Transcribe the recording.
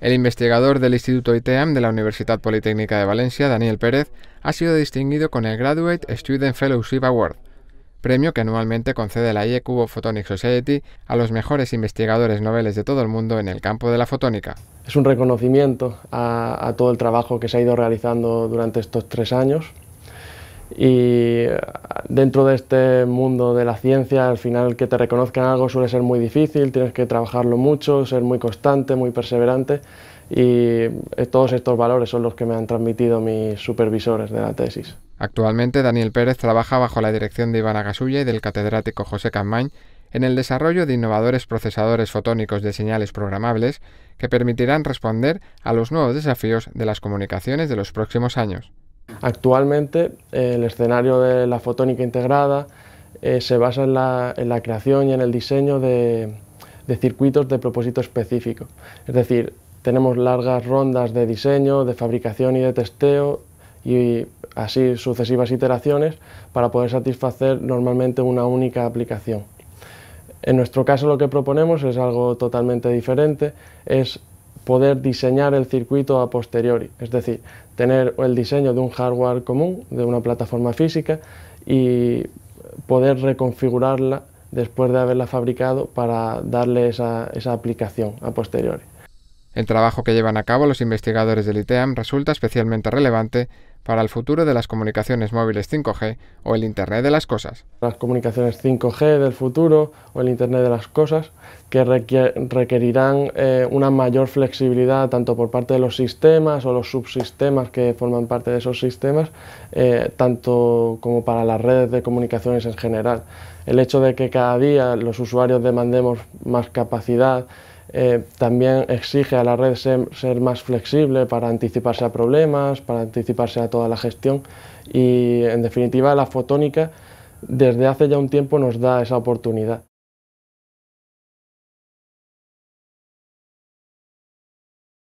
El investigador del Instituto ITEAM de la Universidad Politécnica de Valencia, Daniel Pérez, ha sido distinguido con el Graduate Student Fellowship Award, premio que anualmente concede la IE Photonic Society a los mejores investigadores noveles de todo el mundo en el campo de la fotónica. Es un reconocimiento a, a todo el trabajo que se ha ido realizando durante estos tres años y dentro de este mundo de la ciencia, al final que te reconozcan algo suele ser muy difícil, tienes que trabajarlo mucho, ser muy constante, muy perseverante y eh, todos estos valores son los que me han transmitido mis supervisores de la tesis. Actualmente Daniel Pérez trabaja bajo la dirección de Ivana Gasulla y del catedrático José Cammain en el desarrollo de innovadores procesadores fotónicos de señales programables que permitirán responder a los nuevos desafíos de las comunicaciones de los próximos años. Actualmente eh, el escenario de la fotónica integrada eh, se basa en la, creación y en el diseño de, de circuitos de propósito específico. Es decir, tenemos largas rondas de diseño, de fabricación y de testeo y así sucesivas iteraciones para poder satisfacer normalmente una única aplicación. En nuestro caso lo que proponemos es algo totalmente diferente, es poder diseñar el circuito a posteriori, es decir, tener el diseño de un hardware común, de una plataforma física y poder reconfigurarla después de haberla fabricado para darle esa, esa aplicación a posteriori. El trabajo que llevan a cabo los investigadores del ITEAM resulta especialmente relevante para el futuro de las comunicaciones móviles 5G o el Internet de las Cosas. Las comunicaciones 5G del futuro o el Internet de las Cosas que requerirán eh, una mayor flexibilidad tanto por parte de los sistemas o los subsistemas que forman parte de esos sistemas, eh, tanto como para las redes de comunicaciones en general. El hecho de que cada día los usuarios demandemos más capacidad, eh, también exige a la red ser, más flexible para anticiparse a problemas, para anticiparse a toda la gestión y en definitiva la fotónica desde hace ya un tiempo nos da esa oportunidad.